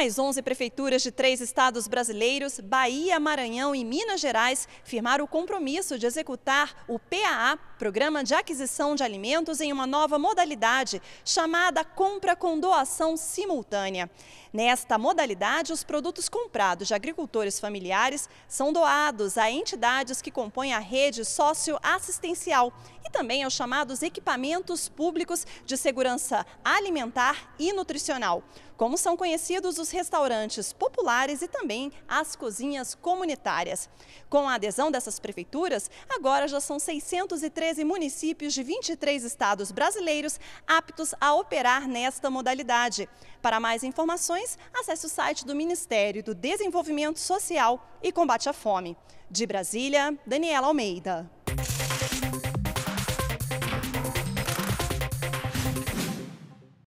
mais 11 prefeituras de três estados brasileiros, Bahia, Maranhão e Minas Gerais, firmaram o compromisso de executar o PAA, Programa de Aquisição de Alimentos, em uma nova modalidade chamada Compra com Doação Simultânea. Nesta modalidade, os produtos comprados de agricultores familiares são doados a entidades que compõem a rede socioassistencial e também aos chamados equipamentos públicos de segurança alimentar e nutricional. Como são conhecidos os restaurantes populares e também as cozinhas comunitárias. Com a adesão dessas prefeituras, agora já são 613 municípios de 23 estados brasileiros aptos a operar nesta modalidade. Para mais informações, acesse o site do Ministério do Desenvolvimento Social e Combate à Fome. De Brasília, Daniela Almeida.